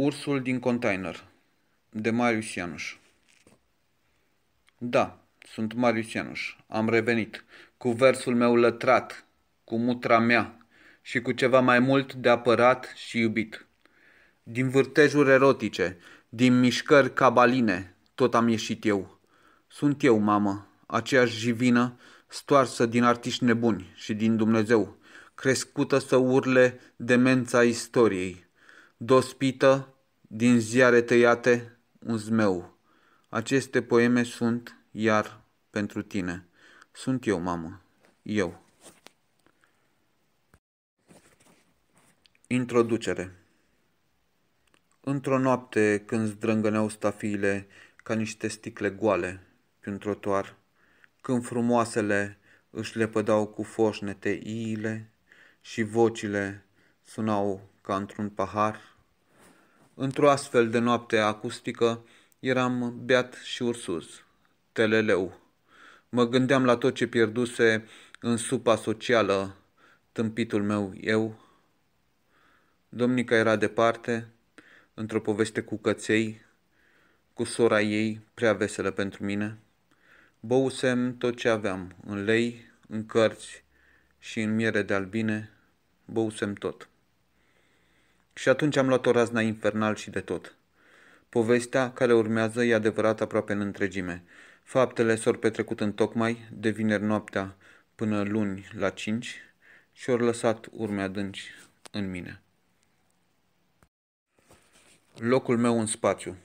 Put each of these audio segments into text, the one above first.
Ursul din container de Marius Ianuș Da, sunt Marius Ianuș, am revenit cu versul meu lătrat, cu mutra mea și cu ceva mai mult de apărat și iubit. Din vârtejuri erotice, din mișcări cabaline, tot am ieșit eu. Sunt eu, mamă, aceeași jivină, stoarsă din artiști nebuni și din Dumnezeu, crescută să urle demența istoriei dospită din ziare tăiate un zmeu. Aceste poeme sunt iar pentru tine. Sunt eu, mamă. Eu. Introducere Într-o noapte, când zdrângăneau stafiile ca niște sticle goale pe un trotuar, când frumoasele își lepădau cu foșnete iile și vocile sunau ca într-un pahar. Într-o astfel de noapte acustică eram beat și ursuz, teleleu. Mă gândeam la tot ce pierduse în supa socială tâmpitul meu eu. Domnica era departe, într-o poveste cu căței, cu sora ei, prea veselă pentru mine. Băusem tot ce aveam, în lei, în cărți și în miere de albine, băusem tot. Și atunci am luat o razna infernal și de tot. Povestea care urmează e adevărat aproape în întregime. Faptele s-au petrecut în tocmai, de vineri noaptea până luni la cinci, și au lăsat urme adânci în mine. Locul meu în spațiu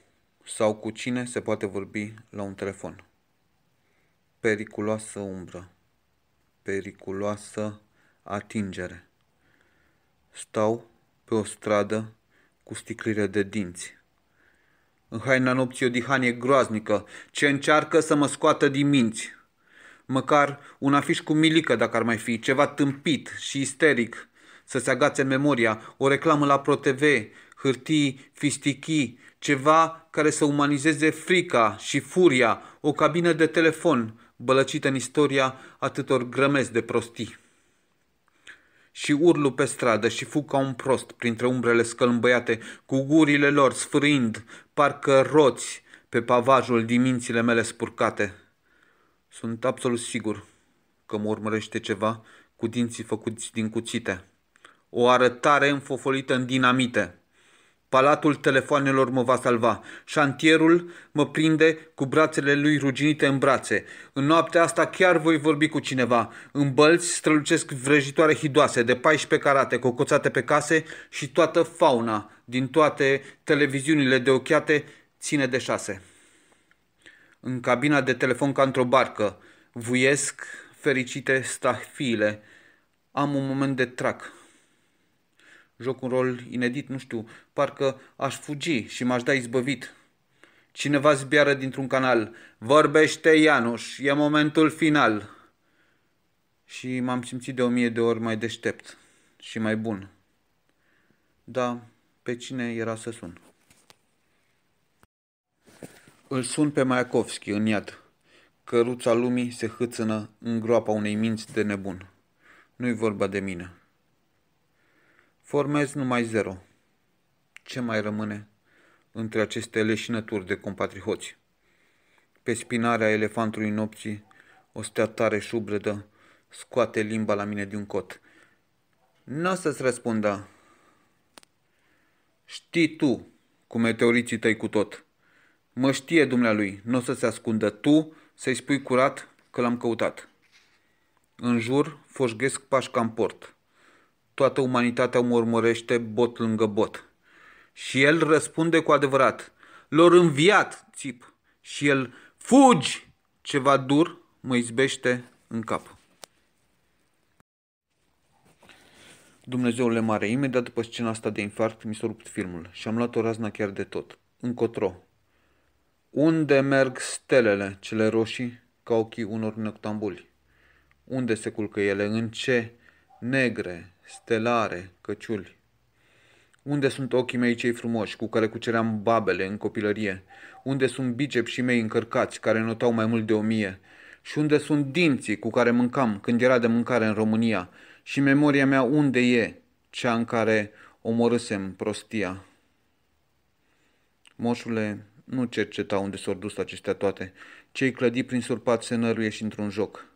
sau cu cine se poate vorbi la un telefon. Periculoasă umbră. Periculoasă atingere. Stau pe o stradă cu sticlire de dinți. În haina nopții o dihanie groaznică ce încearcă să mă scoată din minți. Măcar un afiș cu milică dacă ar mai fi, ceva tâmpit și isteric să se agațe memoria, o reclamă la ProTV, hârtii, fistichii, ceva care să umanizeze frica și furia, o cabină de telefon bălăcită în istoria atâtor grămezi de prostii și urlu pe stradă și fug ca un prost printre umbrele scălmbăiate, cu gurile lor sfârind, parcă roți pe pavajul dimințile mele spurcate. Sunt absolut sigur că mă urmărește ceva cu dinții făcuți din cuțite. O arătare înfofolită în dinamite. Palatul telefoanelor mă va salva. Șantierul mă prinde cu brațele lui ruginite în brațe. În noaptea asta chiar voi vorbi cu cineva. În bălți strălucesc vrăjitoare hidoase de 14 carate cocoțate pe case și toată fauna din toate televiziunile de ochiate ține de șase. În cabina de telefon ca într-o barcă, vuiesc fericite stafiile. Am un moment de trac joc un rol inedit, nu știu, parcă aș fugi și m-aș da izbăvit. Cineva zbiară dintr-un canal, vorbește Ianuș, e momentul final. Și m-am simțit de o mie de ori mai deștept și mai bun. Da, pe cine era să sun? Îl sun pe Maiakovski în iad. Căruța lumii se hâțână în groapa unei minți de nebun. Nu-i vorba de mine. Formez numai zero. Ce mai rămâne între aceste leșinături de compatrihoți? Pe spinarea elefantului nopții, o stea tare șubredă scoate limba la mine din cot. Nu o să-ți răspundă. Știi tu cu meteoriții tăi cu tot. Mă știe dumnealui, nu o să se ascundă tu să-i spui curat că l-am căutat. În jur foșghesc pașca în port toată umanitatea mă urmărește bot lângă bot. Și el răspunde cu adevărat, lor înviat, țip, și el, fugi! Ceva dur mă izbește în cap. Dumnezeule mare, imediat după scena asta de infarct mi s-a rupt filmul și am luat o razna chiar de tot. Încotro. Unde merg stelele, cele roșii, ca ochii unor noctambuli? Unde se culcă ele? În ce negre stelare, căciuli. Unde sunt ochii mei cei frumoși, cu care cuceream babele în copilărie? Unde sunt și mei încărcați, care notau mai mult de o mie? Și unde sunt dinții cu care mâncam când era de mâncare în România? Și memoria mea unde e, cea în care omorâsem prostia? Moșule nu cerceta unde s-au dus acestea toate. Cei clădi prin surpat se năruie și într-un joc.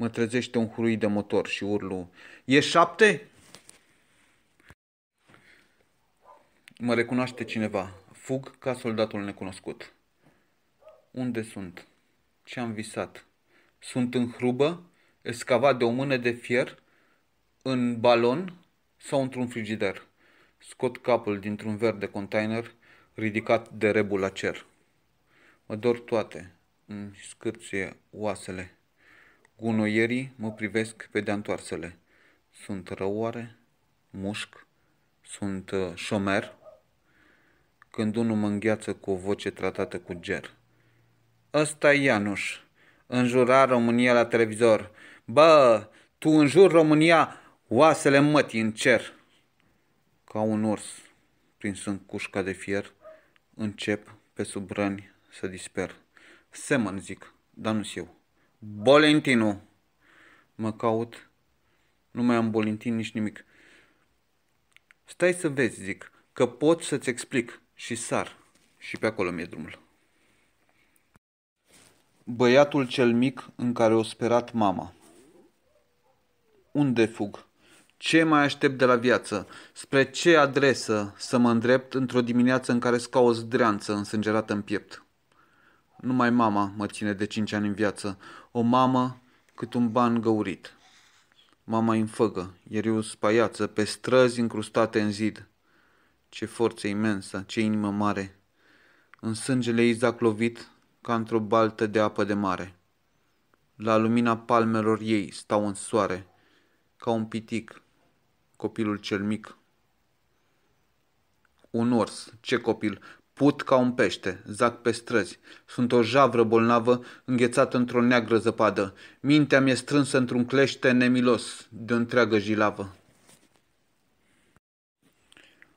Mă trezește un hurui de motor și urlu. E șapte? Mă recunoaște cineva. Fug ca soldatul necunoscut. Unde sunt? Ce am visat? Sunt în hrubă, Escavat de o mână de fier, în balon sau într-un frigider. Scot capul dintr-un verde container ridicat de rebul la cer. Mă dor toate, îmi scârție oasele. Gunoierii mă privesc pe de-antoarsele. Sunt răoare, mușc, sunt uh, șomer, când unul mă îngheață cu o voce tratată cu ger. Ăsta e Ianuș, înjura România la televizor. Bă, tu înjuri România, oasele mătii în cer. Ca un urs, prins în cușca de fier, încep pe sub răni să disper. Semăn, zic, dar nu eu. Bolentinu. Mă caut. Nu mai am Bolentin nici nimic. Stai să vezi, zic, că pot să-ți explic. Și sar. Și pe acolo mi-e drumul. Băiatul cel mic în care o sperat mama. Unde fug? Ce mai aștept de la viață? Spre ce adresă să mă îndrept într-o dimineață în care scau o zdreanță însângerată în piept? Numai mama mă ține de cinci ani în viață o mamă cât un ban găurit. Mama iar eu spaiață, pe străzi încrustate în zid. Ce forță imensă, ce inimă mare! În sângele ei lovit ca într-o baltă de apă de mare. La lumina palmelor ei stau în soare, ca un pitic, copilul cel mic. Un ors, ce copil, Put ca un pește, zac pe străzi. Sunt o javră bolnavă, înghețată într-o neagră zăpadă. Mintea mi-e strânsă într-un clește nemilos, de o întreagă jilavă.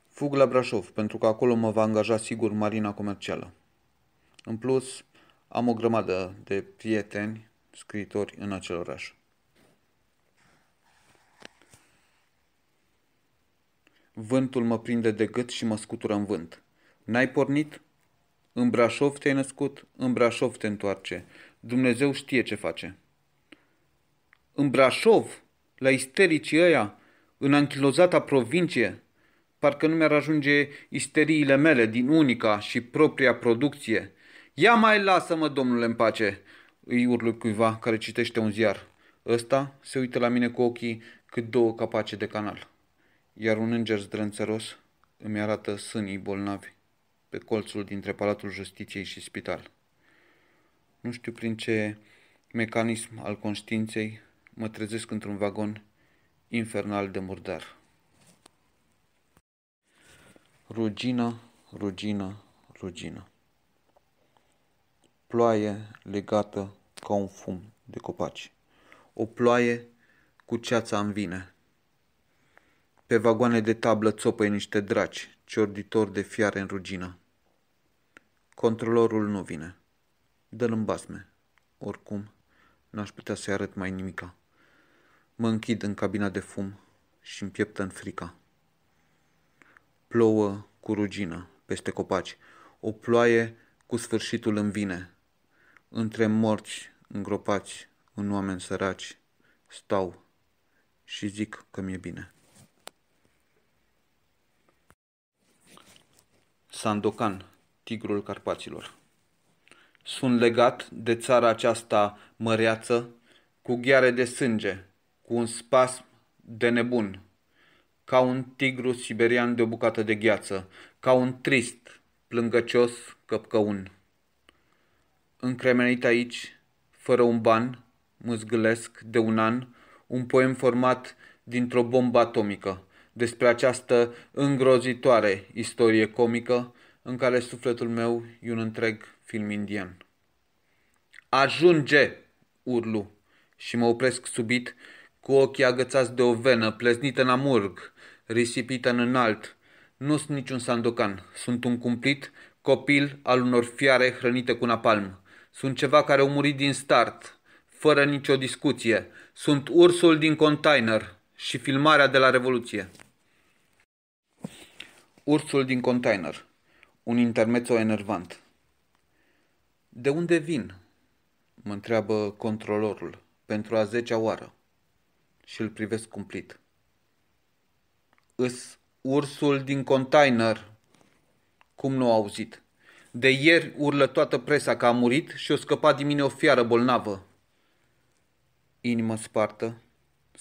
Fug la Brașov, pentru că acolo mă va angaja sigur marina comercială. În plus, am o grămadă de prieteni scriitori în acel oraș. Vântul mă prinde de gât și mă scutură în vânt. N-ai pornit? În Brașov te-ai născut, în Brașov te întoarce. Dumnezeu știe ce face. În Brașov, la istericii ăia, în anchilozata provincie, parcă nu mi-ar ajunge isteriile mele din unica și propria producție. Ia mai lasă-mă, domnule, în pace, îi urlui cuiva care citește un ziar. Ăsta se uită la mine cu ochii cât două capace de canal. Iar un înger zdrânțăros îmi arată sânii bolnavi pe colțul dintre Palatul Justiției și spital. Nu știu prin ce mecanism al conștiinței mă trezesc într-un vagon infernal de murdar. Rugină, rugină, rugină. Ploaie legată ca un fum de copaci. O ploaie cu ceața în vine. Pe vagoane de tablă țopăie niște draci, ciorditor de fiare în rugină. Controlorul nu vine. Dă-l în basme. Oricum, n-aș putea să-i arăt mai nimica. Mă închid în cabina de fum și îmi pieptă în frica. Plouă cu rugină peste copaci. O ploaie cu sfârșitul în vine. Între morți îngropați în oameni săraci stau și zic că mi-e bine. Sandocan, tigrul Carpaților. Sunt legat de țara aceasta măreață, cu ghiare de sânge, cu un spasm de nebun, ca un tigru siberian de o bucată de gheață, ca un trist, plângăcios căpcăun. Încremenit aici, fără un ban, mă de un an, un poem format dintr-o bombă atomică, despre această îngrozitoare istorie comică în care sufletul meu e un întreg film indian. Ajunge! urlu și mă opresc subit cu ochii agățați de o venă pleznită în amurg, risipită în înalt. Nu sunt niciun sandocan, sunt un cumplit copil al unor fiare hrănite cu napalm. Sunt ceva care au murit din start, fără nicio discuție. Sunt ursul din container, și filmarea de la Revoluție. Ursul din container. Un intermezzo enervant. De unde vin? Mă întreabă controlorul pentru a zecea oară și îl privesc cumplit. Îs ursul din container. Cum nu a auzit? De ieri urlă toată presa că a murit și o scăpat din mine o fiară bolnavă. Inimă spartă,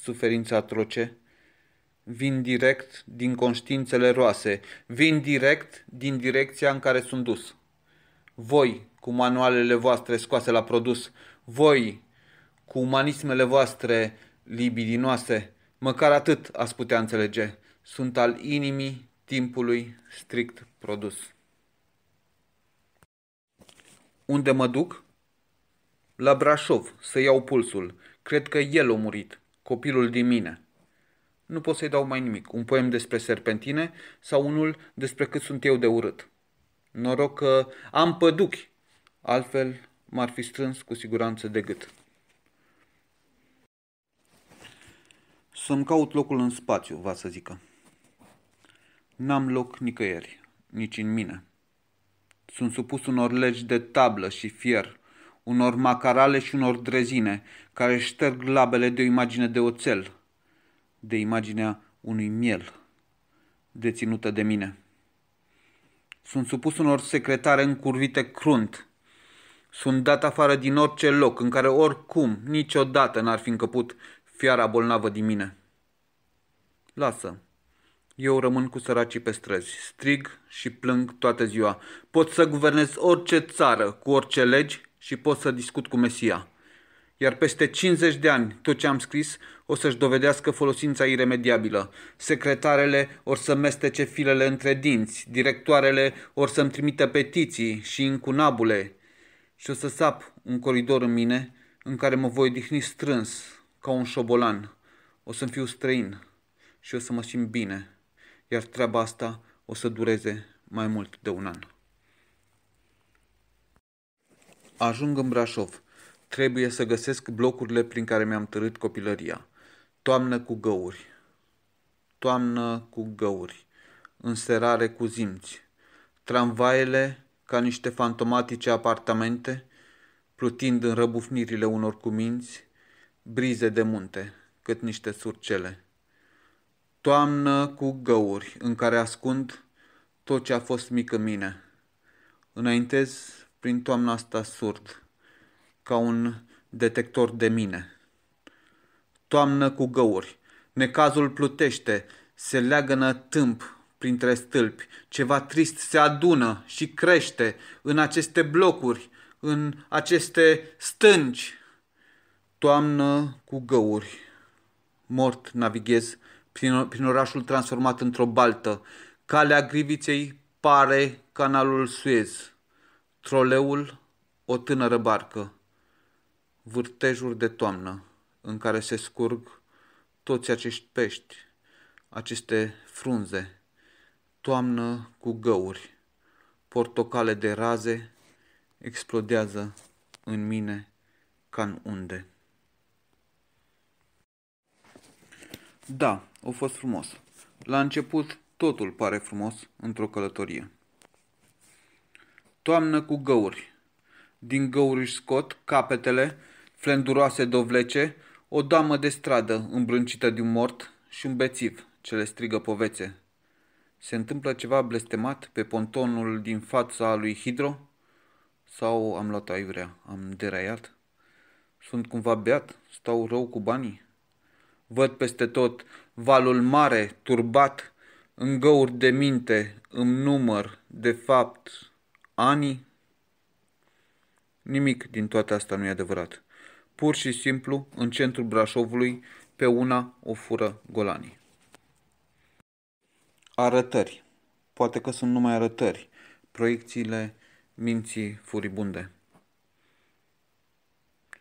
suferințe atroce, vin direct din conștiințele roase, vin direct din direcția în care sunt dus. Voi, cu manualele voastre scoase la produs, voi, cu umanismele voastre libidinoase, măcar atât ați putea înțelege, sunt al inimii timpului strict produs. Unde mă duc? La Brașov, să iau pulsul. Cred că el a murit copilul din mine. Nu pot să-i dau mai nimic, un poem despre serpentine sau unul despre cât sunt eu de urât. Noroc că am păduchi, altfel m-ar fi strâns cu siguranță de gât. Să-mi caut locul în spațiu, va să zică. N-am loc nicăieri, nici în mine. Sunt supus unor legi de tablă și fier, unor macarale și unor drezine, care șterg labele de o imagine de oțel, de imaginea unui miel deținută de mine. Sunt supus unor secretare încurvite crunt. Sunt dat afară din orice loc în care oricum, niciodată n-ar fi încăput fiara bolnavă din mine. Lasă. Eu rămân cu săracii pe străzi, strig și plâng toată ziua. Pot să guvernez orice țară, cu orice legi, și pot să discut cu Mesia. Iar peste 50 de ani, tot ce am scris o să-și dovedească folosința iremediabilă. Secretarele or să mestece filele între dinți, directoarele or să-mi trimită petiții și incunabule. Și o să sap un coridor în mine în care mă voi odihni strâns, ca un șobolan. O să-mi fiu străin și o să mă simt bine. Iar treaba asta o să dureze mai mult de un an. Ajung în Brașov. Trebuie să găsesc blocurile prin care mi-am târât copilăria. Toamnă cu găuri. Toamnă cu găuri. Înserare cu zimți. Tramvaiele ca niște fantomatice apartamente, plutind în răbufnirile unor cuminți, brize de munte, cât niște surcele. Toamnă cu găuri în care ascund tot ce a fost mic în mine. Înaintez prin toamna asta surd, ca un detector de mine. Toamnă cu găuri, necazul plutește, se leagănă tâmp printre stâlpi, ceva trist se adună și crește în aceste blocuri, în aceste stânci. Toamnă cu găuri, mort navighez prin, prin orașul transformat într-o baltă, calea griviței pare canalul Suez. Troleul, o tânără barcă, vârtejuri de toamnă în care se scurg toți acești pești, aceste frunze, toamnă cu găuri, portocale de raze, explodează în mine ca în unde. Da, a fost frumos. La început totul pare frumos într-o călătorie. Toamnă cu găuri. Din găuri își scot capetele, flenduroase dovlece, o doamă de stradă îmbrâncită de un mort și un bețiv ce le strigă povețe. Se întâmplă ceva blestemat pe pontonul din fața lui Hidro? Sau am luat aiurea, am deraiat? Sunt cumva beat? Stau rău cu banii? Văd peste tot valul mare, turbat, în găuri de minte, în număr, de fapt, ani. Nimic din toate asta nu e adevărat. Pur și simplu, în centrul Brașovului, pe una o fură golanii. Arătări. Poate că sunt numai arătări. Proiecțiile minții furibunde.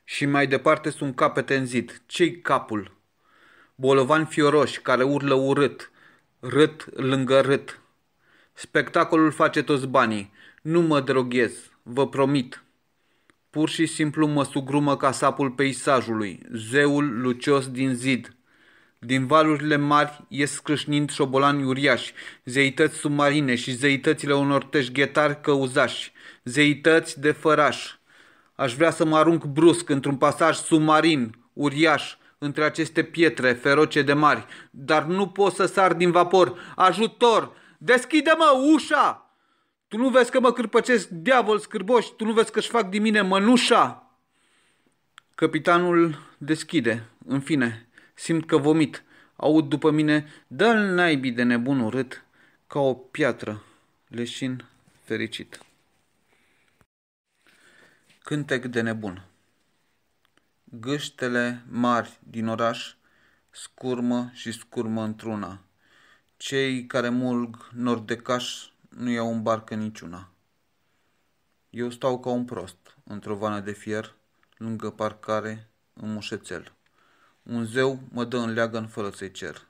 Și mai departe sunt capete în zid. Ce-i capul? Bolovan fioroși care urlă urât, rât lângă rât. Spectacolul face toți banii. Nu mă droghez, vă promit. Pur și simplu mă sugrumă ca sapul peisajului, zeul lucios din zid. Din valurile mari ies scrâșnind șobolani uriași, zeități submarine și zeitățile unor teșghetari căuzași, zeități de făraș. Aș vrea să mă arunc brusc într-un pasaj submarin, uriaș, între aceste pietre feroce de mari, dar nu pot să sar din vapor. Ajutor! Deschide-mă ușa! Tu nu vezi că mă cârpăcesc diavol scârboși? Tu nu vezi că-și fac din mine mănușa? Capitanul deschide. În fine, simt că vomit. Aud după mine, dă-l naibii de nebun urât, ca o piatră. Leșin fericit. Cântec de nebun Gâștele mari din oraș scurmă și scurmă într-una. Cei care mulg nordecași nu iau în barcă niciuna. Eu stau ca un prost, într-o vană de fier, lângă parcare, în mușețel. Un zeu mă dă în leagă în fără să-i cer.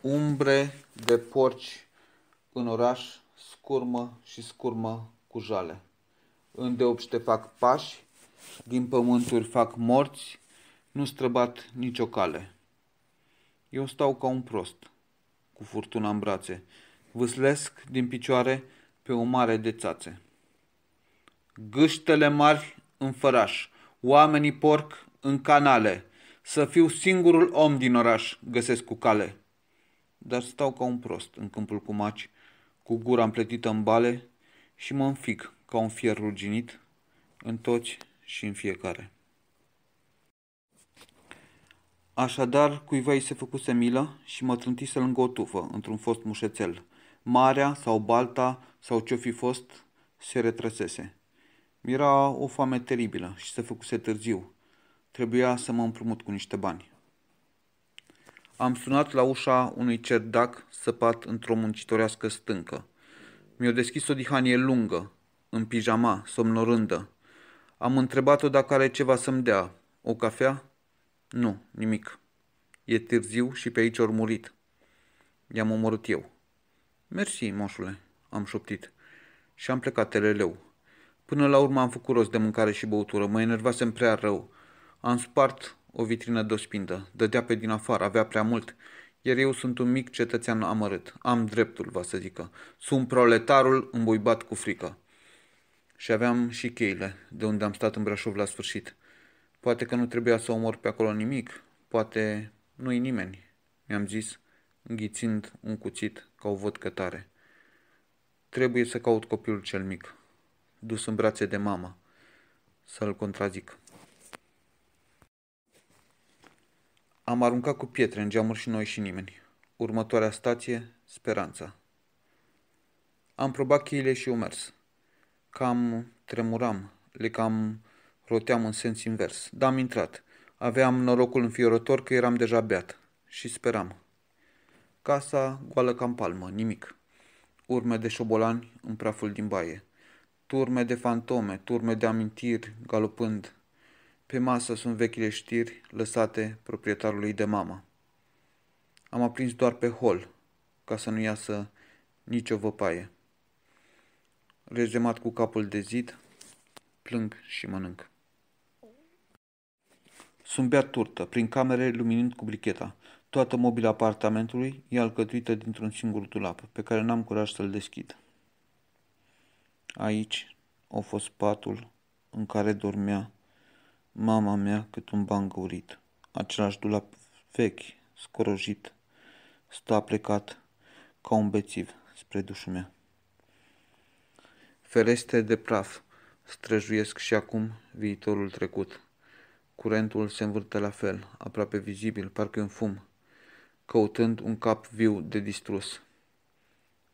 Umbre de porci în oraș, scurmă și scurmă cu jale. Îndeopște fac pași, din pământuri fac morți, nu străbat nicio cale. Eu stau ca un prost, cu furtuna în brațe, vâslesc din picioare pe o mare de țațe. Gâștele mari în făraș, oamenii porc în canale, să fiu singurul om din oraș, găsesc cu cale. Dar stau ca un prost în câmpul cu maci, cu gura împletită în bale și mă înfic ca un fier ruginit în toți și în fiecare. Așadar, cuiva îi se făcuse milă și mă trântise lângă o tufă, într-un fost mușețel marea sau balta sau ce-o fi fost, se retrăsese. Mi-era o foame teribilă și se făcuse târziu. Trebuia să mă împrumut cu niște bani. Am sunat la ușa unui cerdac săpat într-o muncitorească stâncă. Mi-a deschis o dihanie lungă, în pijama, somnorândă. Am întrebat-o dacă are ceva să-mi dea. O cafea? Nu, nimic. E târziu și pe aici ori murit. I-am omorât eu. Mersi, moșule, am șoptit. Și am plecat teleleu. Până la urmă am făcut rost de mâncare și băutură, mă enervasem prea rău. Am spart o vitrină de spindă, dădea pe din afară, avea prea mult, iar eu sunt un mic cetățean amărât. Am dreptul, va să zică. Sunt proletarul îmbuibat cu frică. Și aveam și cheile, de unde am stat în Brașov la sfârșit. Poate că nu trebuia să omor pe acolo nimic, poate nu-i nimeni, mi-am zis înghițind un cuțit ca o văd cătare. Trebuie să caut copilul cel mic, dus în brațe de mama, să-l contrazic. Am aruncat cu pietre în geamuri și noi și nimeni. Următoarea stație, Speranța. Am probat cheile și eu mers. Cam tremuram, le cam roteam în sens invers. Dar am intrat. Aveam norocul înfiorător că eram deja beat. Și speram. Casa goală ca palmă, nimic. Urme de șobolani în praful din baie. Turme de fantome, turme de amintiri galopând. Pe masă sunt vechile știri lăsate proprietarului de mama. Am aprins doar pe hol, ca să nu iasă nicio văpaie. Rezemat cu capul de zid, plâng și mănânc. Sunt bea turtă, prin camere luminând cu bricheta. Toată mobila apartamentului e alcătuită dintr-un singur dulap, pe care n-am curaj să-l deschid. Aici a fost patul în care dormea mama mea cât un ban găurit. Același dulap vechi, scorojit, sta plecat ca un bețiv spre meu. Fereste de praf străjuiesc și acum viitorul trecut. Curentul se învârte la fel, aproape vizibil, parcă în fum, căutând un cap viu de distrus.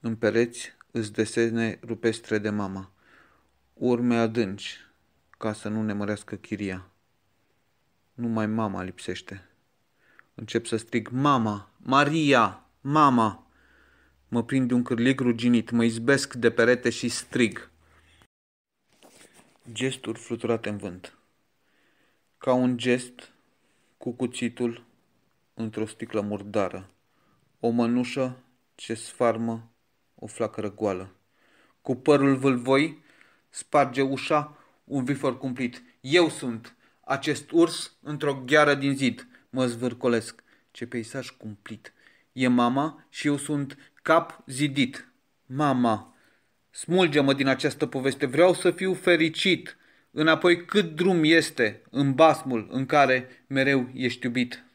În pereți îți desene rupestre de mama, urme adânci, ca să nu ne mărească chiria. Numai mama lipsește. Încep să strig, mama, Maria, mama! Mă prind de un cârlig ruginit, mă izbesc de perete și strig. Gesturi fluturate în vânt. Ca un gest, cu cuțitul, într-o sticlă murdară, o mănușă ce sfarmă o flacără goală. Cu părul vâlvoi sparge ușa un vifor cumplit. Eu sunt acest urs într-o gheară din zid. Mă zvârcolesc. Ce peisaj cumplit. E mama și eu sunt cap zidit. Mama, smulge-mă din această poveste. Vreau să fiu fericit. Înapoi cât drum este în basmul în care mereu ești iubit.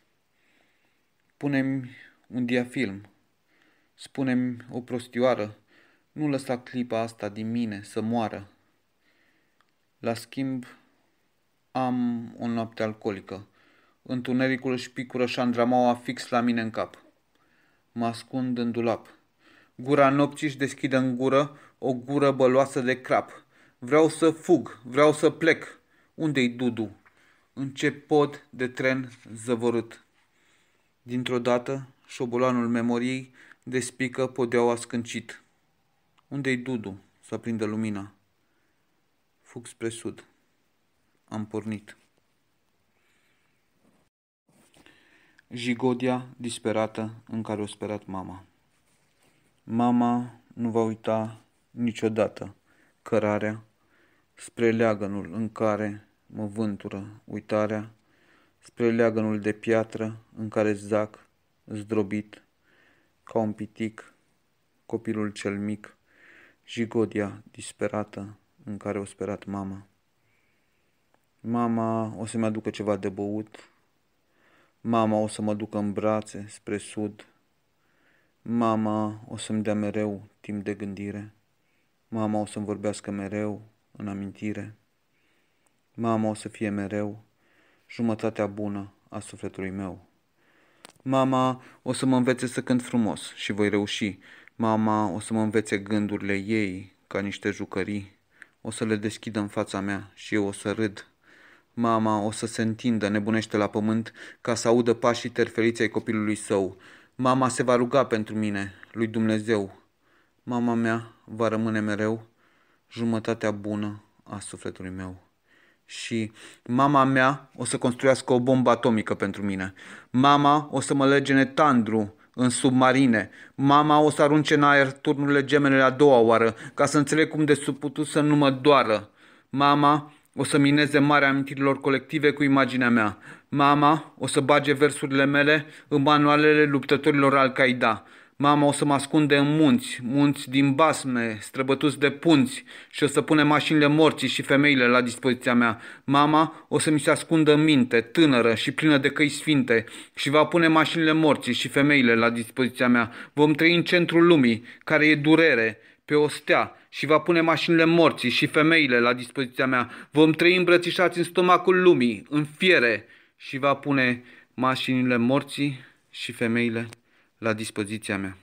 Spunem un diafilm. Spunem o prostioară. Nu lăsa clipa asta din mine să moară. La schimb, am o noapte alcoolică. Întunericul își picură șandramaua fix la mine în cap. Mă ascund în dulap. Gura nopții își deschide în gură, o gură băloasă de crap. Vreau să fug, vreau să plec. Unde-i Dudu? În ce pod de tren zăvorât? Dintr-o dată, șobolanul memoriei despică podeaua scâncit. Unde-i Dudu? Să prindă lumina. Fug spre sud. Am pornit. Jigodia disperată în care o sperat mama. Mama nu va uita niciodată cărarea spre leagănul în care mă vântură uitarea spre leagănul de piatră în care zac, zdrobit, ca un pitic, copilul cel mic, jigodia disperată în care o sperat mama. Mama o să-mi aducă ceva de băut, mama o să mă ducă în brațe spre sud, mama o să-mi dea mereu timp de gândire, mama o să-mi vorbească mereu în amintire, mama o să fie mereu jumătatea bună a sufletului meu. Mama o să mă învețe să cânt frumos și voi reuși. Mama o să mă învețe gândurile ei ca niște jucării. O să le deschidă în fața mea și eu o să râd. Mama o să se întindă, nebunește la pământ, ca să audă pașii terfeliți copilului său. Mama se va ruga pentru mine, lui Dumnezeu. Mama mea va rămâne mereu jumătatea bună a sufletului meu și mama mea o să construiască o bombă atomică pentru mine. Mama o să mă lege netandru în submarine. Mama o să arunce în aer turnurile gemelele a doua oară ca să înțeleg cum de putut să nu mă doară. Mama o să mineze marea amintirilor colective cu imaginea mea. Mama o să bage versurile mele în manualele luptătorilor Al-Qaeda. Mama o să mă ascunde în munți, munți din basme, străbătuți de punți și o să pune mașinile morții și femeile la dispoziția mea. Mama o să mi se ascundă în minte, tânără și plină de căi sfinte și va pune mașinile morții și femeile la dispoziția mea. Vom trăi în centrul lumii, care e durere, pe o stea și va pune mașinile morții și femeile la dispoziția mea. Vom trăi îmbrățișați în stomacul lumii, în fiere și va pune mașinile morții și femeile la dispoziția mea.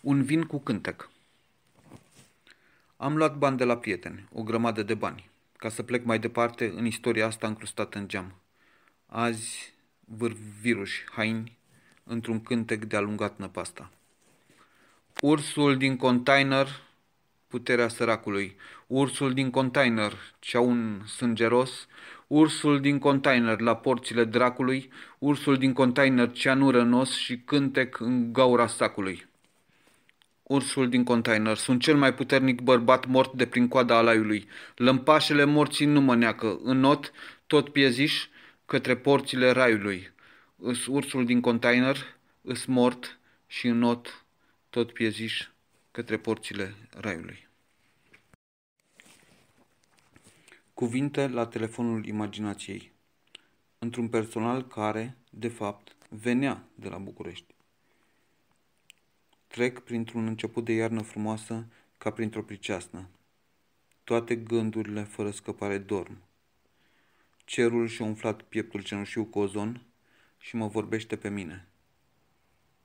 Un vin cu cântec. Am luat bani de la prieteni, o grămadă de bani, ca să plec mai departe în istoria asta încrustată în geam. Azi vârf viruși, haini într-un cântec de alungat năpasta. Ursul din container, puterea săracului. Ursul din container, cea un sângeros, Ursul din container la porțile dracului, ursul din container ceanură nos și cântec în gaura sacului. Ursul din container, sunt cel mai puternic bărbat mort de prin coada alaiului. Lămpașele morții nu mă neacă, în not, tot pieziș, către porțile raiului. Îs ursul din container, îs mort și în not, tot pieziș, către porțile raiului. Cuvinte la telefonul imaginației. Într-un personal care, de fapt, venea de la București. Trec printr-un început de iarnă frumoasă ca printr-o priceasnă. Toate gândurile fără scăpare dorm. Cerul și-a umflat pieptul cenușiu cu ozon și mă vorbește pe mine.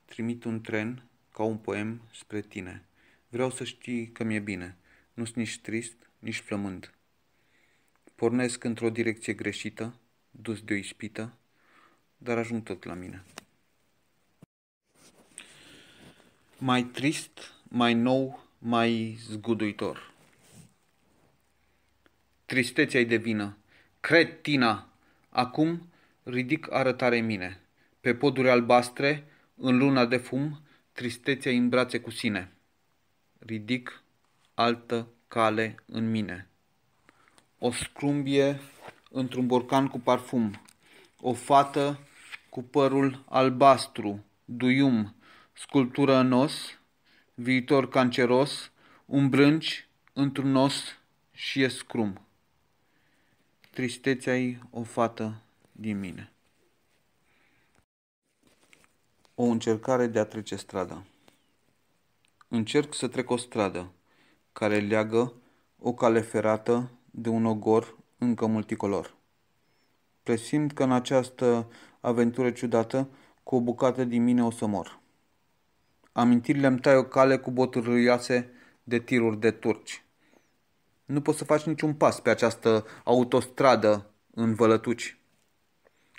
Trimit un tren ca un poem spre tine. Vreau să știi că mi-e bine. Nu sunt nici trist, nici flământ. Pornesc într-o direcție greșită, dus de o ispită, dar ajung tot la mine. Mai trist, mai nou, mai zguduitor. Tristețea-i de vină. Cred, Tina! Acum ridic arătare mine. Pe poduri albastre, în luna de fum, tristețea îmbrațe cu sine. Ridic altă cale în mine o scrumbie într-un borcan cu parfum, o fată cu părul albastru, duium, sculptură în os, viitor canceros, un brânci într-un os și e scrum. Tristețea-i o fată din mine. O încercare de a trece strada. Încerc să trec o stradă care leagă o cale ferată de un ogor încă multicolor. Presimt că în această aventură ciudată, cu o bucată din mine o să mor. Amintirile îmi tai o cale cu râioase de tiruri de turci. Nu poți să faci niciun pas pe această autostradă în vălătuci.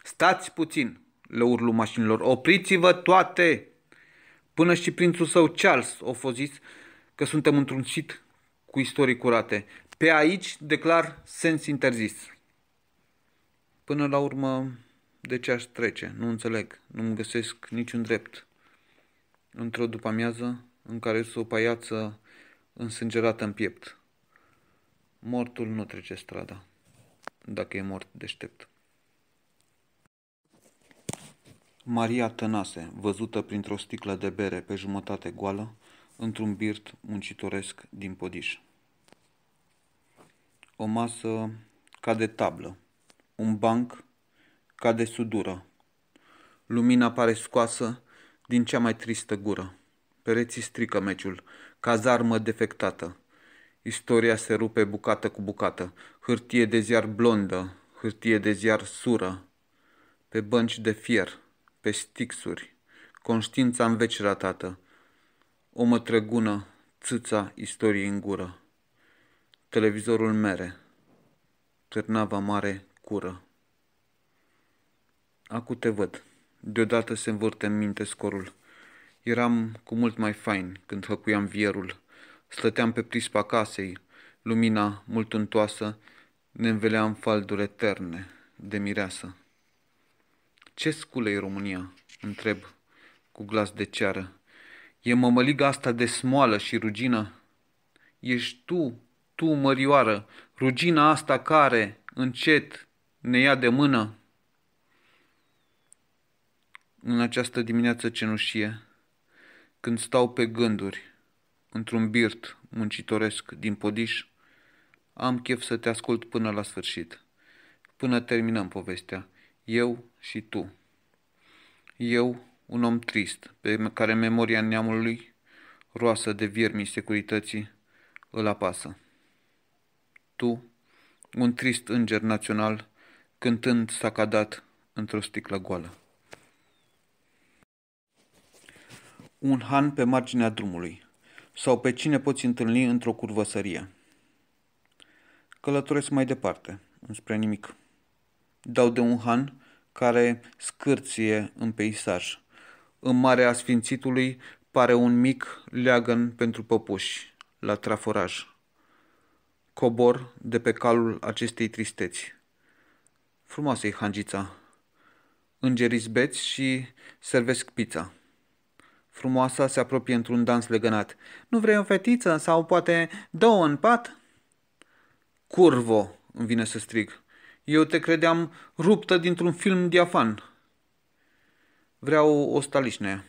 Stați puțin, le urlu mașinilor, opriți-vă toate! Până și prințul său Charles o fost zis că suntem într-un sit cu istorii curate. Pe aici declar sens interzis. Până la urmă, de ce aș trece? Nu înțeleg, nu-mi găsesc niciun drept. Într-o după-amiază în care este o paiață însângerată în piept. Mortul nu trece strada, dacă e mort deștept. Maria Tănase, văzută printr-o sticlă de bere pe jumătate goală, într-un birt muncitoresc din Podiș o masă ca de tablă, un banc ca de sudură. Lumina pare scoasă din cea mai tristă gură. Pereții strică meciul, cazarmă defectată. Istoria se rupe bucată cu bucată, hârtie de ziar blondă, hârtie de ziar sură. Pe bănci de fier, pe stixuri, conștiința în veci ratată. O mătrăgună, țâța istoriei în gură. Televizorul mere. Târnava mare cură. Acu te văd. Deodată se învârte în minte scorul. Eram cu mult mai fain când hăcuiam vierul. Stăteam pe prispa casei. Lumina mult întoasă ne învelea în falduri eterne de mireasă. Ce sculei România? Întreb cu glas de ceară. E mămăliga asta de smoală și rugină? Ești tu tu, mărioară, rugina asta care, încet, ne ia de mână? În această dimineață cenușie, când stau pe gânduri, într-un birt muncitoresc din podiș, am chef să te ascult până la sfârșit, până terminăm povestea, eu și tu. Eu, un om trist, pe care memoria neamului, roasă de viermii securității, îl apasă tu, un trist înger național, cântând s-a cadat într-o sticlă goală. Un han pe marginea drumului sau pe cine poți întâlni într-o curvăsărie. Călătoresc mai departe, înspre nimic. Dau de un han care scârție în peisaj. În marea sfințitului pare un mic leagăn pentru păpuși, la traforaj. Cobor de pe calul acestei tristeți. Frumoasă e hangița. Îngerii zbeți și servesc pizza. Frumoasa se apropie într-un dans legănat. Nu vrei o fetiță sau poate două în pat? Curvo, îmi vine să strig. Eu te credeam ruptă dintr-un film diafan. Vreau o stalișne.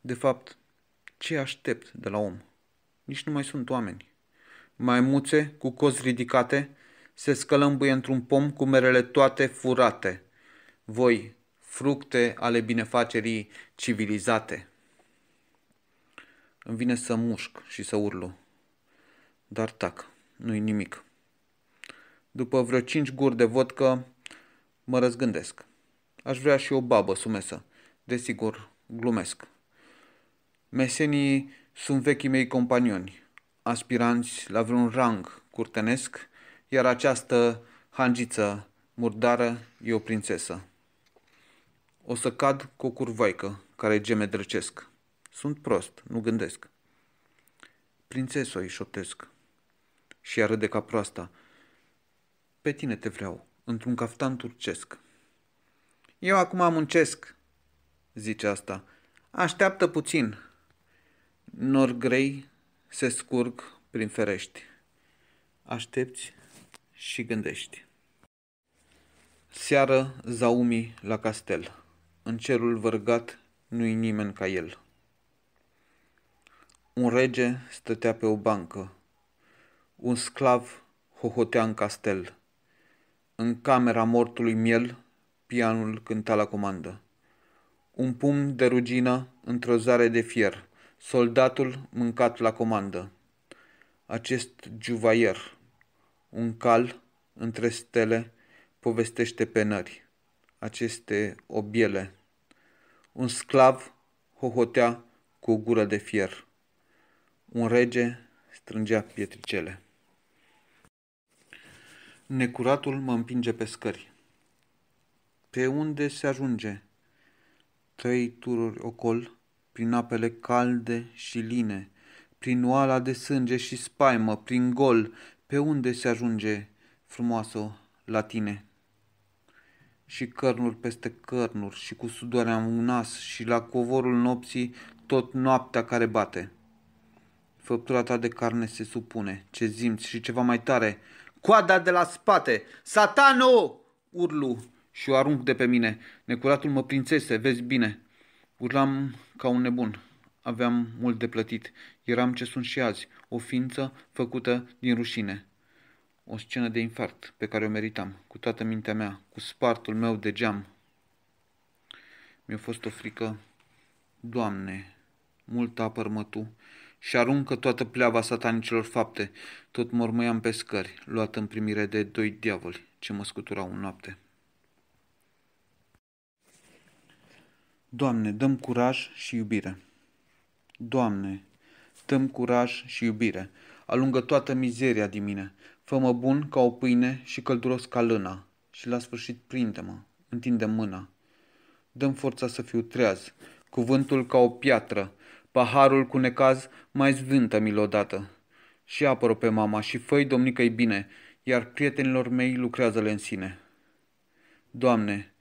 De fapt, ce aștept de la om? Nici nu mai sunt oameni maimuțe cu cozi ridicate se scălămbuie într-un pom cu merele toate furate. Voi, fructe ale binefacerii civilizate. Îmi vine să mușc și să urlu. Dar tac, nu-i nimic. După vreo cinci guri de vodcă, mă răzgândesc. Aș vrea și o babă sumesă. Desigur, glumesc. Mesenii sunt vechii mei companioni aspiranți la vreun rang curtenesc, iar această hangiță murdară e o prințesă. O să cad cu o curvaică care geme drăcesc. Sunt prost, nu gândesc. Prințesă, îi șotesc. Și ea râde ca proasta. Pe tine te vreau, într-un caftan turcesc. Eu acum muncesc, zice asta. Așteaptă puțin. Nor grei se scurg prin ferești. Aștepți și gândești. Seară Zaumi la castel. În cerul vărgat nu-i nimeni ca el. Un rege stătea pe o bancă. Un sclav hohotea în castel. În camera mortului miel, pianul cânta la comandă. Un pumn de rugină într-o zare de fier – soldatul mâncat la comandă. Acest juvaier, un cal între stele, povestește penări, aceste obiele. Un sclav hohotea cu o gură de fier. Un rege strângea pietricele. Necuratul mă împinge pe scări. Pe unde se ajunge? Trei tururi ocol, prin apele calde și line, prin oala de sânge și spaimă, prin gol, pe unde se ajunge, frumoasă, la tine. Și cărnuri peste cărnuri și cu sudoarea în nas și la covorul nopții tot noaptea care bate. Făptura ta de carne se supune, ce zimți și ceva mai tare. Coada de la spate! Satano! Urlu și o arunc de pe mine. Necuratul mă prințese, vezi bine. Urlam ca un nebun. Aveam mult de plătit. Eram ce sunt și azi, o ființă făcută din rușine. O scenă de infart pe care o meritam, cu toată mintea mea, cu spartul meu de geam. Mi-a fost o frică. Doamne, mult apărmă Tu și aruncă toată pleava satanicilor fapte. Tot mormăiam pe scări, luat în primire de doi diavoli ce mă scuturau în noapte. Doamne, dăm curaj și iubire. Doamne, dăm curaj și iubire. Alungă toată mizeria din mine. Fă-mă bun ca o pâine și călduros ca lâna. Și la sfârșit prinde-mă, întinde mâna. Dăm forța să fiu treaz, cuvântul ca o piatră, paharul cu necaz mai zvântă mi odată. Și apără pe mama și făi domnică bine, iar prietenilor mei lucrează-le în sine. Doamne,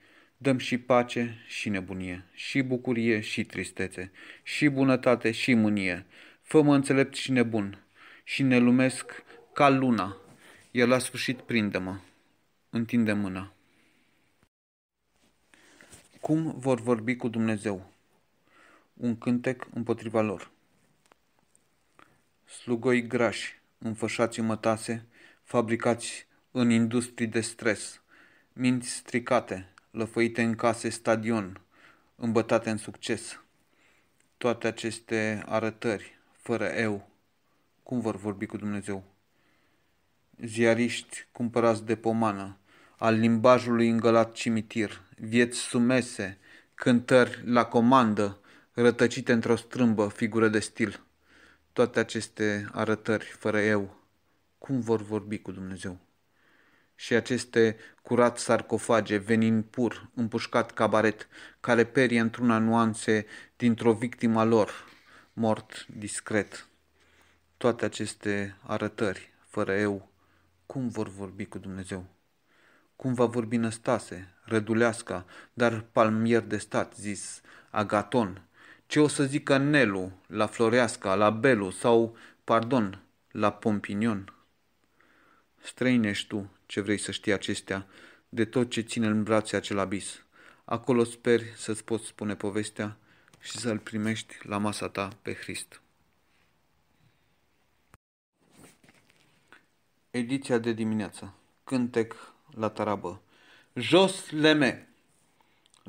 dăm și pace și nebunie, și bucurie și tristețe, și bunătate și mânie. Fă-mă înțelept și nebun și ne lumesc ca luna, iar la sfârșit prinde-mă, întinde mâna. Cum vor vorbi cu Dumnezeu? Un cântec împotriva lor. Slugoi grași, înfășați mătase, fabricați în industrii de stres, minți stricate, lăfăite în case stadion, îmbătate în succes. Toate aceste arătări, fără eu, cum vor vorbi cu Dumnezeu? Ziariști cumpărați de pomană, al limbajului îngălat cimitir, vieți sumese, cântări la comandă, rătăcite într-o strâmbă figură de stil. Toate aceste arătări, fără eu, cum vor vorbi cu Dumnezeu? și aceste curat sarcofage, venin pur, împușcat cabaret, care perie într-una nuanțe dintr-o victima lor, mort discret. Toate aceste arătări, fără eu, cum vor vorbi cu Dumnezeu? Cum va vorbi Năstase, Răduleasca, dar palmier de stat, zis Agaton? Ce o să zică Nelu, la Floreasca, la Belu sau, pardon, la Pompinion? Străinești tu, ce vrei să știi acestea, de tot ce ține în brațe acel abis. Acolo speri să-ți poți spune povestea și să-l primești la masa ta pe Hrist. Ediția de dimineață. Cântec la tarabă. Jos leme!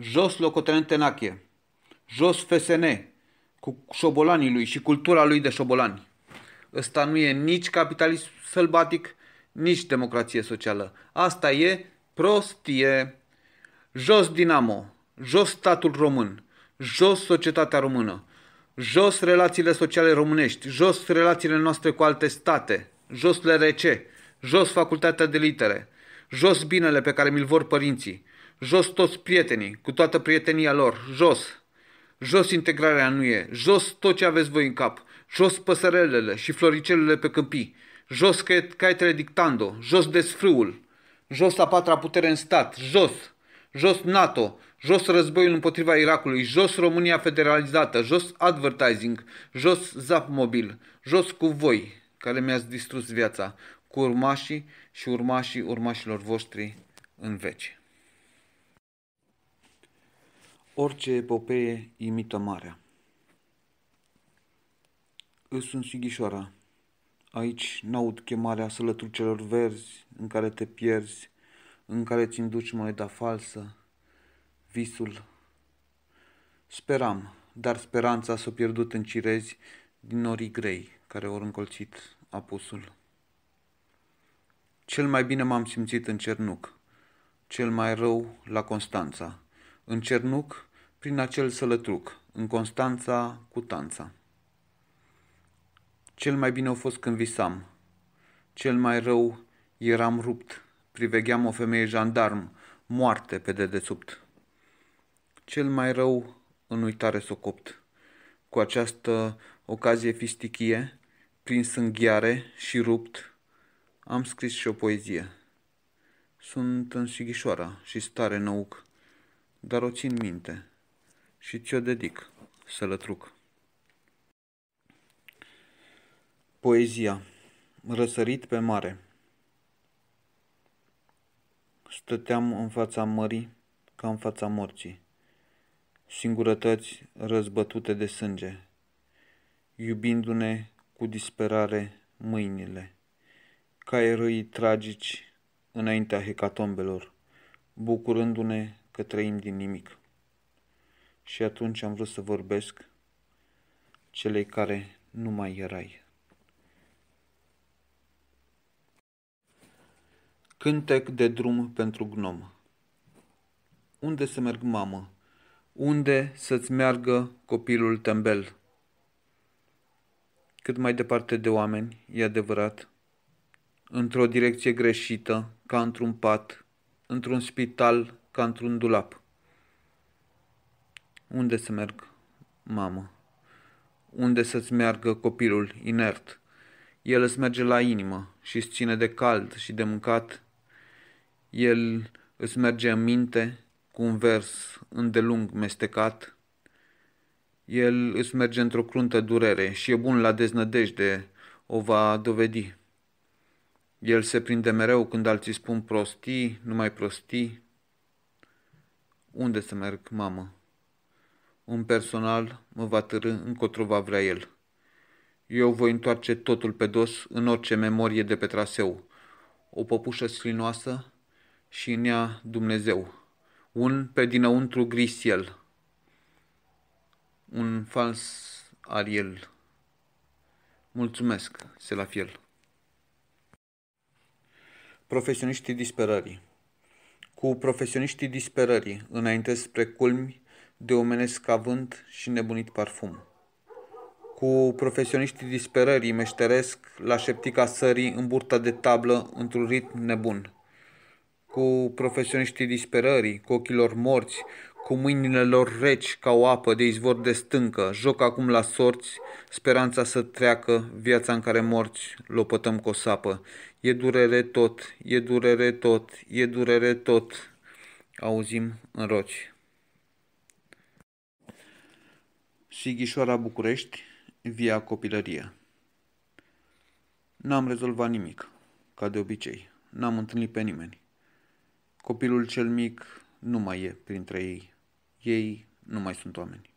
Jos locotenent Tenache! Jos FSN! Cu șobolanii lui și cultura lui de șobolani. Ăsta nu e nici capitalism sălbatic, nici democrație socială. Asta e prostie. Jos Dinamo, jos statul român, jos societatea română, jos relațiile sociale românești, jos relațiile noastre cu alte state, jos LRC, jos facultatea de litere, jos binele pe care mi-l vor părinții, jos toți prietenii, cu toată prietenia lor, jos. Jos integrarea nu e, jos tot ce aveți voi în cap, jos păsărelele și floricelele pe câmpii, jos caietele dictando, jos desfrâul, jos a patra putere în stat, jos, jos NATO, jos războiul împotriva Irakului, jos România federalizată, jos advertising, jos zap mobil, jos cu voi, care mi-ați distrus viața, cu urmașii și urmașii urmașilor voștri în veci. Orice epopee imită marea. Îs sunt Sighișoara, Aici n-aud chemarea sălături celor verzi în care te pierzi, în care ți induci moneda falsă, visul. Speram, dar speranța s-a pierdut în cirezi din norii grei care au încolțit apusul. Cel mai bine m-am simțit în Cernuc, cel mai rău la Constanța, în Cernuc prin acel sălătruc, în Constanța cu tanța. Cel mai bine au fost când visam. Cel mai rău eram rupt. Privegheam o femeie jandarm, moarte pe dedesubt. Cel mai rău în uitare s-o copt. Cu această ocazie fistichie, prin sânghiare și rupt, am scris și o poezie. Sunt în Sighișoara și stare năuc, dar o țin minte și ți-o dedic, sălătruc. Poezia Răsărit pe mare Stăteam în fața mării ca în fața morții, singurătăți răzbătute de sânge, iubindu-ne cu disperare mâinile, ca eroi tragici înaintea hecatombelor, bucurându-ne că trăim din nimic. Și atunci am vrut să vorbesc celei care nu mai erai. Cântec de drum pentru gnom. Unde să merg, mamă? Unde să-ți meargă copilul tembel? Cât mai departe de oameni, e adevărat, într-o direcție greșită, ca într-un pat, într-un spital, ca într-un dulap. Unde să merg, mamă? Unde să-ți meargă copilul inert? El îți merge la inimă și îți ține de cald și de mâncat el îți merge în minte cu un vers îndelung mestecat. El îți merge într-o cruntă durere și e bun la deznădejde, o va dovedi. El se prinde mereu când alții spun prostii, numai prostii. Unde să merg, mamă? Un personal mă va târâ încotro va vrea el. Eu voi întoarce totul pe dos în orice memorie de pe traseu. O păpușă slinoasă și în ea Dumnezeu. Un pe dinăuntru grisiel, un fals Ariel. Mulțumesc, Selafiel. Profesioniștii disperării Cu profesioniștii disperării înainte spre culmi de omenesc avânt și nebunit parfum. Cu profesioniștii disperării meșteresc la șeptica sării în burta de tablă într-un ritm nebun cu profesioniștii disperării, cu ochilor morți, cu mâinile lor reci ca o apă de izvor de stâncă, joc acum la sorți, speranța să treacă, viața în care morți, lopătăm cu o sapă. E durere tot, e durere tot, e durere tot, auzim în roci. Sighișoara București, via copilărie. N-am rezolvat nimic, ca de obicei. N-am întâlnit pe nimeni. Copilul cel mic nu mai e printre ei. Ei nu mai sunt oameni.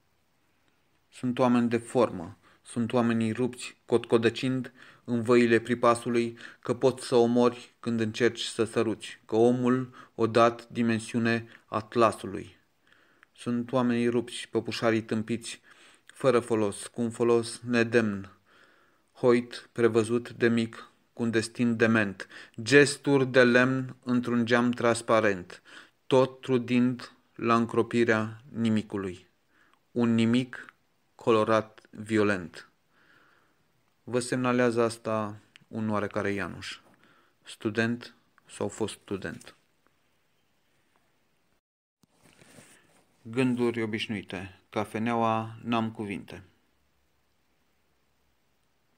Sunt oameni de formă, sunt oamenii rupți, cotcodăcind în văile pripasului că poți să omori când încerci să săruci, că omul o dat dimensiune atlasului. Sunt oamenii rupți, păpușarii tâmpiți, fără folos, cu un folos nedemn, hoit, prevăzut de mic, cu un destin dement, gesturi de lemn într-un geam transparent, tot trudind la încropirea nimicului. Un nimic colorat violent. Vă semnalează asta un oarecare Ianuș, student sau fost student. Gânduri obișnuite. Cafeneaua n-am cuvinte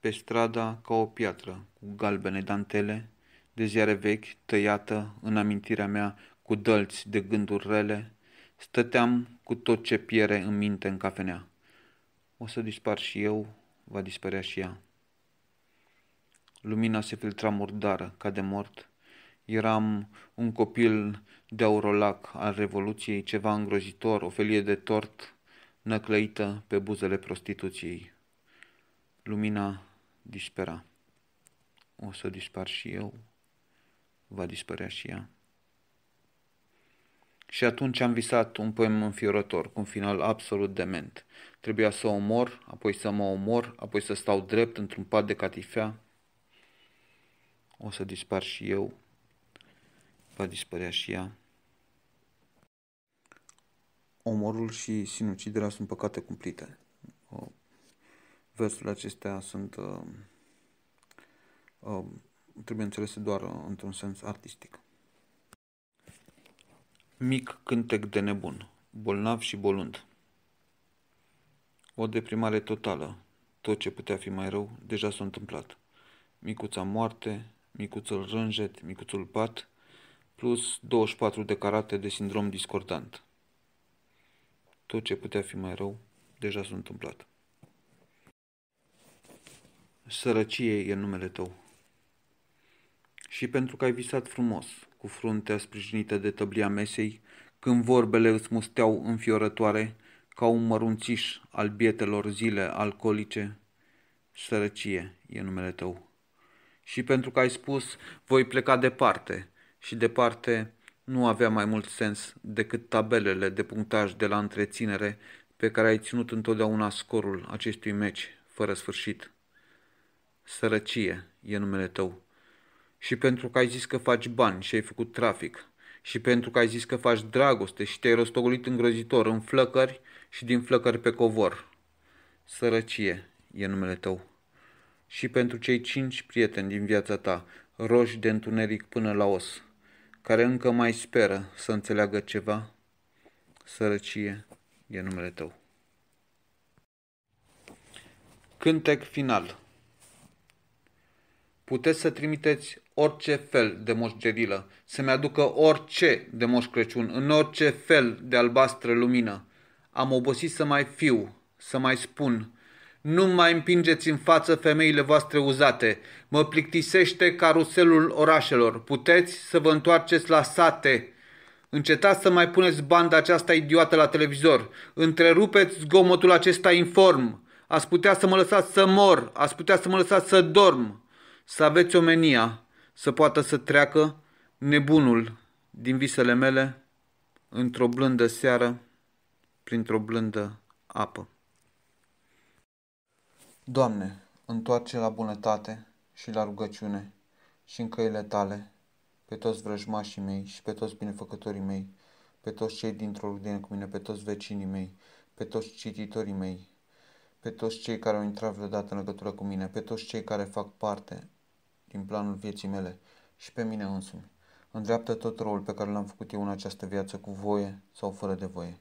pe strada ca o piatră, cu galbene dantele, de ziare vechi, tăiată în amintirea mea cu dălți de gânduri rele, stăteam cu tot ce piere în minte în cafenea. O să dispar și eu, va dispărea și ea. Lumina se filtra murdară, ca de mort. Eram un copil de aurolac al Revoluției, ceva îngrozitor, o felie de tort năclăită pe buzele prostituției. Lumina dispera. O să dispar și eu, va dispărea și ea. Și atunci am visat un poem înfiorător, cu un final absolut dement. Trebuia să omor, apoi să mă omor, apoi să stau drept într-un pat de catifea. O să dispar și eu, va dispărea și ea. Omorul și sinuciderea sunt păcate cumplite versurile acestea sunt uh, uh, trebuie înțelese doar uh, într-un sens artistic. Mic cântec de nebun, bolnav și bolund. O deprimare totală, tot ce putea fi mai rău, deja s-a întâmplat. Micuța moarte, micuțul rânjet, micuțul pat, plus 24 de carate de sindrom discordant. Tot ce putea fi mai rău, deja s-a întâmplat sărăcie e numele tău. Și pentru că ai visat frumos, cu fruntea sprijinită de tăblia mesei, când vorbele îți musteau înfiorătoare, ca un mărunțiș al bietelor zile alcoolice, sărăcie e numele tău. Și pentru că ai spus, voi pleca departe, și departe nu avea mai mult sens decât tabelele de punctaj de la întreținere pe care ai ținut întotdeauna scorul acestui meci fără sfârșit sărăcie e numele tău. Și pentru că ai zis că faci bani și ai făcut trafic, și pentru că ai zis că faci dragoste și te-ai rostogolit îngrozitor în flăcări și din flăcări pe covor. Sărăcie e numele tău. Și pentru cei cinci prieteni din viața ta, roși de întuneric până la os, care încă mai speră să înțeleagă ceva, sărăcie e numele tău. Cântec final Puteți să trimiteți orice fel de moș gerilă, să-mi aducă orice de moș Crăciun, în orice fel de albastră lumină. Am obosit să mai fiu, să mai spun. Nu mai împingeți în față femeile voastre uzate. Mă plictisește caruselul orașelor. Puteți să vă întoarceți la sate. Încetați să mai puneți banda aceasta idiotă la televizor. Întrerupeți zgomotul acesta inform. Ați putea să mă lăsați să mor, ați putea să mă lăsați să dorm să aveți omenia, să poată să treacă nebunul din visele mele într-o blândă seară, printr-o blândă apă. Doamne, întoarce la bunătate și la rugăciune și în căile tale pe toți vrăjmașii mei și pe toți binefăcătorii mei, pe toți cei dintr-o rudine cu mine, pe toți vecinii mei, pe toți cititorii mei, pe toți cei care au intrat vreodată în legătură cu mine, pe toți cei care fac parte din planul vieții mele și pe mine însumi. Îndreaptă tot rolul pe care l-am făcut eu în această viață cu voie sau fără de voie.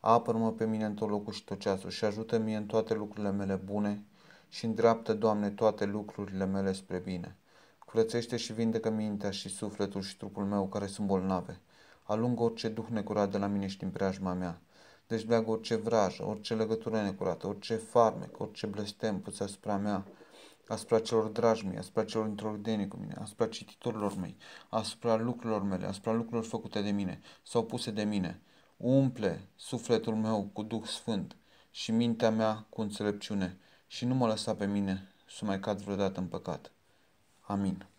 Apără-mă pe mine în tot locul și tot ceasul și ajută mie în toate lucrurile mele bune și îndreaptă, Doamne, toate lucrurile mele spre bine. Curățește și vindecă mintea și sufletul și trupul meu care sunt bolnave. Alungă orice duh necurat de la mine și din preajma mea. Deci bleagă orice vrajă, orice legătură necurată, orice farmec, orice blestem pus asupra mea, asupra celor dragi mei, asupra celor introduceni cu mine, asupra cititorilor mei, asupra lucrurilor mele, asupra lucrurilor făcute de mine sau puse de mine. Umple sufletul meu cu Duh Sfânt și mintea mea cu înțelepciune și nu mă lăsa pe mine să mai cad vreodată în păcat. Amin.